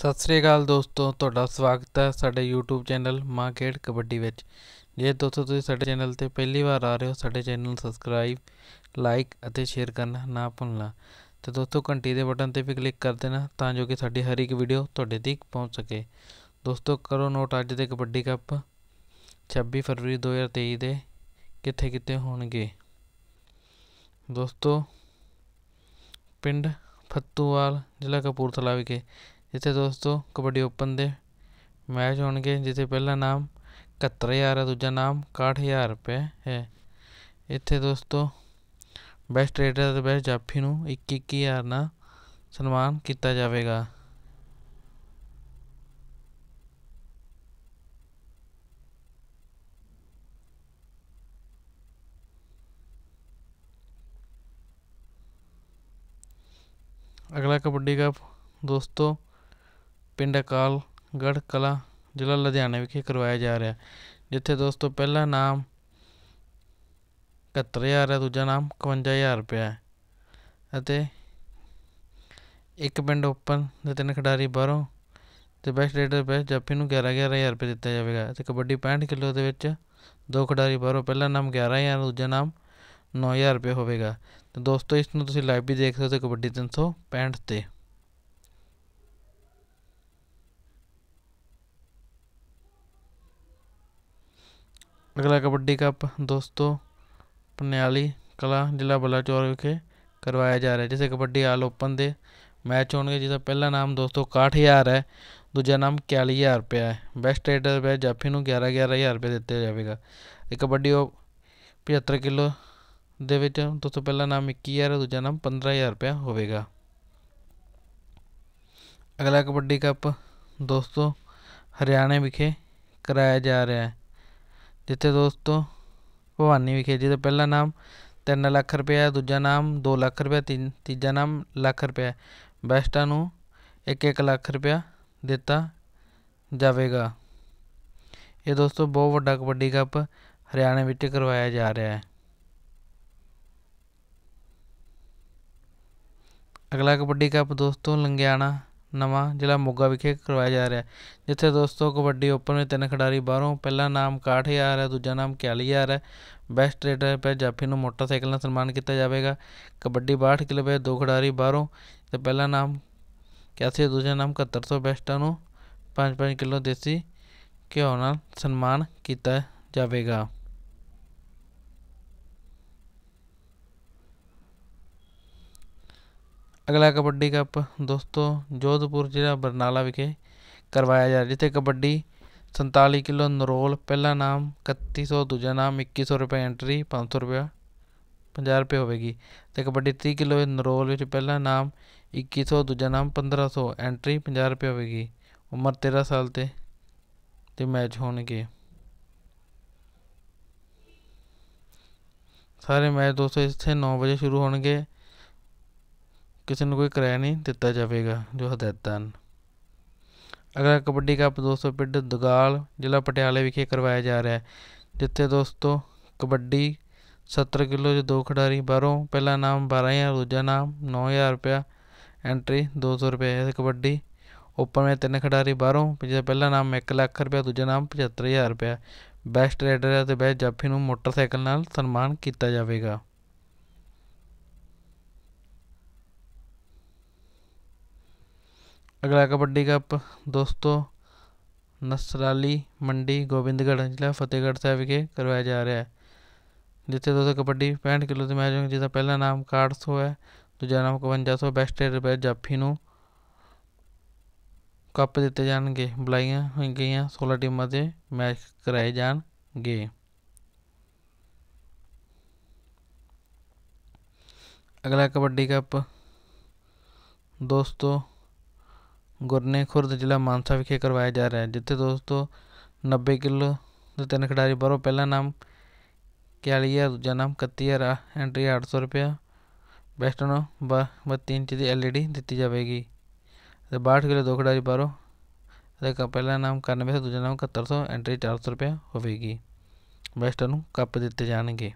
ਸਤਿ ਸ੍ਰੀ ਅਕਾਲ ਦੋਸਤੋ ਤੁਹਾਡਾ ਸਵਾਗਤ ਹੈ ਸਾਡੇ YouTube ਚੈਨਲ ਮਾਂ ਖੇਡ ਕਬੱਡੀ ਵਿੱਚ ਜੇ ਦੋਸਤੋ ਤੁਸੀਂ ਸਾਡੇ ਚੈਨਲ ਤੇ ਪਹਿਲੀ ਵਾਰ ਆ ਰਹੇ ਹੋ ਸਾਡੇ ਚੈਨਲ ਨੂੰ ਸਬਸਕ੍ਰਾਈਬ ਲਾਈਕ ਅਤੇ ਸ਼ੇਅਰ ਕਰਨਾ ਨਾ ਭੁੱਲਣਾ ਤੇ ਦੋਸਤੋ ਘੰਟੀ ਦੇ ਬਟਨ ਤੇ ਵੀ ਕਲਿੱਕ ਕਰ ਦੇਣਾ ਤਾਂ ਜੋ ਕਿ ਸਾਡੀ ਹਰ ਇੱਕ ਵੀਡੀਓ ਤੁਹਾਡੇ ਤੱਕ ਪਹੁੰਚ ਸਕੇ ਦੋਸਤੋ ਕਰੋ ਨੋਟ ਅੱਜ ਦੇ ਕਬੱਡੀ ਕੱਪ 26 ਫਰਵਰੀ 2023 ਦੇ ਕਿੱਥੇ ਕਿੱਥੇ ਹੋਣਗੇ ਦੋਸਤੋ ਪਿੰਡ ਫੱਤੂਵਾਲ ਜ਼ਿਲ੍ਹਾ ਕਪੂਰਥਲਾ ਵਿਖੇ ਜਿੱਥੇ ਦੋਸਤੋ ਕਬੱਡੀ ਓਪਨ ਦੇ ਮੈਚ ਹੋਣਗੇ ਜਿੱਥੇ ਪਹਿਲਾ ਨਾਮ 71000 ਹੈ ਦੂਜਾ ਨਾਮ 61000 ਰੁਪਏ ਹੈ ਇੱਥੇ ਦੋਸਤੋ ਬੈਸਟ ਰੇਡਰ ਦੇ ਬੈਸਟ ਜਾਫੀ ਨੂੰ ਇੱਕੀ ਇੱਕੀ ਹਜ਼ਾਰ ਨਾਲ ਸਨਮਾਨ ਕੀਤਾ ਜਾਵੇਗਾ ਅਗਲਾ ਕਬੱਡੀ ਕੱਪ ਦੋਸਤੋ ਪਿੰਡ ਗੜ ਕਲਾ ਜ਼ਿਲ੍ਹਾ ਲੁਧਿਆਣਾ ਵਿਖੇ ਕਰਵਾਇਆ ਜਾ ਰਿਹਾ ਜਿੱਥੇ ਦੋਸਤੋ ਪਹਿਲਾ ਨਾਮ 71000 ਹਜ਼ਾਰ ਹੈ ਦੂਜਾ ਨਾਮ 55000 ਰੁਪਿਆ ਹੈ ਅਤੇ ਇੱਕ ਪਿੰਡ ਓਪਨ ਦੇ ਤਿੰਨ ਖਿਡਾਰੀ ਬਾਹਰੋਂ ਤੇ ਬੈਸਟ ਰੇਡਰ ਬੈਸਟ ਜੱਫੀ ਨੂੰ 11000 ਰੁਪਏ ਦਿੱਤਾ ਜਾਵੇਗਾ ਤੇ ਕਬੱਡੀ 65 ਕਿਲੋ ਦੇ ਵਿੱਚ ਦੋ ਖਿਡਾਰੀ ਬਾਹਰੋਂ ਪਹਿਲਾ ਨਾਮ 11000 ਦੂਜਾ ਨਾਮ 9000 ਰੁਪਏ ਹੋਵੇਗਾ ਤੇ ਦੋਸਤੋ ਇਸ ਨੂੰ ਤੁਸੀਂ ਲਾਈਵ ਵੀ ਦੇਖ ਸਕਦੇ ਹੋ ਕਬੱਡੀ 365 ਤੇ अगला कबड्डी कप दोस्तों पन्याली कला जिला बलाचौर विखे करवाया जा रहा है जिसे कबड्डी आल ओपन के मैच होने जिसका पहला नाम दोस्तों काठ हज़ार है दूजा नाम क्याली हज़ार रुपया है बेस्ट रेडर बैच जाफी में ग्यारह ग्यारह हज़ार रुपया दिता जाएगा कबड्डी पचहत्तर किलो दोस्तों पहला नाम इक्की हज़ार दूजा नाम पंद्रह हज़ार रुपया होगा अगला कबड्डी कप दोस्तों हरियाणा विखे कराया जा रहा है ਜਿੱਥੇ ਦੋਸਤੋ ਭਵਾਨੀ ਵਿਖੇ ਜਿਹਦਾ ਪਹਿਲਾ ਨਾਮ 3 ਲੱਖ ਰੁਪਏ ਦੂਜਾ ਨਾਮ 2 ਲੱਖ ਰੁਪਏ ਤਿੰਨ ਤੀਜਾ ਨਾਮ ਲੱਖ ਰੁਪਏ ਬੈਸਟਾਂ ਨੂੰ 1-1 ਲੱਖ ਰੁਪਏ ਦਿੱਤਾ ਜਾਵੇਗਾ ਇਹ ਦੋਸਤੋ ਬਹੁਤ ਵੱਡਾ ਕਬੱਡੀ ਕੱਪ ਹਰਿਆਣਾ ਵਿੱਚ ਕਰਵਾਇਆ ਜਾ ਰਿਹਾ ਹੈ ਅਗਲਾ ਕਬੱਡੀ ਕੱਪ ਦੋਸਤੋ ਲੰਗਿਆਣਾ ਨਵਾਂ ਜ਼ਿਲ੍ਹਾ ਮੋਗਾ ਵਿਖੇ ਕਰਵਾਇਆ ਜਾ ਰਿਹਾ ਜਿੱਥੇ ਦੋਸਤੋ ਕਬੱਡੀ ਓਪਨ ਵਿੱਚ ਤਿੰਨ ਖਿਡਾਰੀ ਬਾਹਰੋਂ ਪਹਿਲਾ ਨਾਮ 61000 ਹੈ ਦੂਜਾ ਨਾਮ 41000 ਹੈ ਬੈਸਟ ਰੇਟਰ ਪੈ ਜਾਫੀ ਨੂੰ ਮੋਟਰਸਾਈਕਲ ਨਾਲ ਸਨਮਾਨ ਕੀਤਾ ਜਾਵੇਗਾ ਕਬੱਡੀ 62 ਕਿਲੋ ਵਿੱਚ ਦੋ ਖਿਡਾਰੀ ਬਾਹਰੋਂ ਤੇ ਪਹਿਲਾ ਨਾਮ 81 ਦੂਜਾ ਨਾਮ 7100 ਬੈਸਟਾਂ ਨੂੰ 5-5 ਕਿਲੋ ਦੇਸੀ ਘਿਓ ਨਾਲ ਸਨਮਾਨ ਕੀਤਾ ਜਾਵੇਗਾ ਅਗਲਾ ਕਬੱਡੀ ਕੱਪ ਦੋਸਤੋ ਜੋਧਪੁਰ ਜ਼ਿਲ੍ਹਾ ਬਰਨਾਲਾ ਵਿਖੇ ਕਰਵਾਇਆ ਜਾ ਰਿਹਾ ਜਿੱਥੇ ਕਬੱਡੀ 47 ਕਿਲੋ ਨਰੋਲ ਪਹਿਲਾ ਨਾਮ 3100 ਦੂਜਾ ਨਾਮ 2100 ਰੁਪਏ ਐਂਟਰੀ 500 ਰੁਪਏ 50 ਰੁਪਏ ਹੋਵੇਗੀ ਤੇ ਕਬੱਡੀ 30 ਕਿਲੋ ਨਰੋਲ ਵਿੱਚ ਪਹਿਲਾ ਨਾਮ 2100 ਦੂਜਾ ਨਾਮ 1500 ਐਂਟਰੀ 50 ਰੁਪਏ ਹੋਵੇਗੀ ਉਮਰ 13 ਸਾਲ ਤੇ ਤੇ ਮੈਚ ਹੋਣਗੇ ਸਾਰੇ ਮੈਚ ਦੋਸਤੋ ਇੱਥੇ 9 ਵਜੇ ਸ਼ੁਰੂ ਹੋਣਗੇ ਕਿਸੇ ਨੂੰ ਕੋਈ ਕਿਰਾਇਆ ਨਹੀਂ ਦਿੱਤਾ ਜਾਵੇਗਾ ਜੋ ਹਦਾਇਤਾਂ ਅਗਰ ਕਬੱਡੀ ਕੱਪ ਦੋਸਤੋ ਪਿੰਡ ਦੁਗਾਲ ਜ਼ਿਲ੍ਹਾ ਪਟਿਆਲੇ ਵਿਖੇ ਕਰਵਾਇਆ ਜਾ ਰਿਹਾ ਹੈ ਜਿੱਥੇ ਦੋਸਤੋ ਕਬੱਡੀ 70 ਕਿਲੋ ਦੇ ਦੋ ਖਿਡਾਰੀ ਬਾਹਰੋਂ ਪਹਿਲਾ ਨਾਮ 12000 ਦੂਜਾ ਨਾਮ 9000 ਰੁਪਿਆ ਐਂਟਰੀ 200 ਰੁਪਏ ਹੈ ਕਬੱਡੀ ਓਪਨ ਵਿੱਚ ਤਿੰਨ ਖਿਡਾਰੀ ਬਾਹਰੋਂ ਜਿਹਦਾ ਪਹਿਲਾ ਨਾਮ 1 ਲੱਖ ਰੁਪਿਆ ਦੂਜਾ ਨਾਮ 75000 ਰੁਪਿਆ ਬੈਸਟ ਰੇਡਰ ਤੇ ਬੈਸਟ ਜਾਫੀ ਨੂੰ ਮੋਟਰਸਾਈਕਲ ਨਾਲ ਸਨਮਾਨ ਕੀਤਾ ਜਾਵੇਗਾ ਅਗਲਾ ਕਬੱਡੀ ਕੱਪ ਦੋਸਤੋ ਨਸਰਾਲੀ ਮੰਡੀ ਗੋਬਿੰਦਗੜ੍ਹ ਜ਼ਿਲ੍ਹਾ ਫਤਿਹਗੜ੍ਹ ਸਾਹਿਬ ਵਿਖੇ ਕਰਵਾਇਆ ਜਾ ਰਿਹਾ ਹੈ ਜਿੱਥੇ ਦੋਸਤੋ ਕਬੱਡੀ 65 ਕਿਲੋ ਦੇ ਮੈਚ ਹੋਣਗੇ ਜਿਹਦਾ ਪਹਿਲਾ ਨਾਮ 6100 ਹੈ ਦੂਜਾ ਨਾਮ 5100 ਬੈਸਟ ਰੁਪਏ ਜਾਫੀ ਨੂੰ ਕੱਪ ਦਿੱਤੇ ਜਾਣਗੇ ਬੁਲਾਈਆਂ ਗਈਆਂ 16 ਟੀਮਾਂ ਦੇ ਮੈਚ ਕਰਾਏ ਜਾਣਗੇ ਅਗਲਾ ਕਬੱਡੀ ਕੱਪ ਦੋਸਤੋ ਗੁਰਨੇ ਖੁਰਦ ਜ਼ਿਲ੍ਹਾ ਮਾਨਸਾ ਵਿਖੇ ਕਰਵਾਇਆ ਜਾ ਰਿਹਾ ਜਿੱਥੇ ਦੋਸਤੋ 90 ਕਿਲੋ ਦੇ ਤਿੰਨ ਖਿਡਾਰੀ ਬਰੋ ਪਹਿਲਾ ਨਾਮ ਕਿਆਲੀਆ ਦੂਜਾ ਨਾਮ ਕੱਤੀਆ ਐਂਟਰੀ 800 ਬੈਸਟ ਵੈਸਟਰਨ ਬਾ 32 ਇੰਚ ਦੀ ਐਲਈਡੀ ਦਿੱਤੀ ਜਾਵੇਗੀ ਤੇ 62 ਕਿਲੋ ਦੋ ਖਿਡਾਰੀ ਬਰੋ ਦਾ ਪਹਿਲਾ ਨਾਮ 9100 ਦੂਜਾ ਨਾਮ 7100 ਐਂਟਰੀ 400 ਰੁਪਿਆ ਹੋਵੇਗੀ ਬੈਸਟ ਨੂੰ ਕੱਪ ਦਿੱਤੇ ਜਾਣਗੇ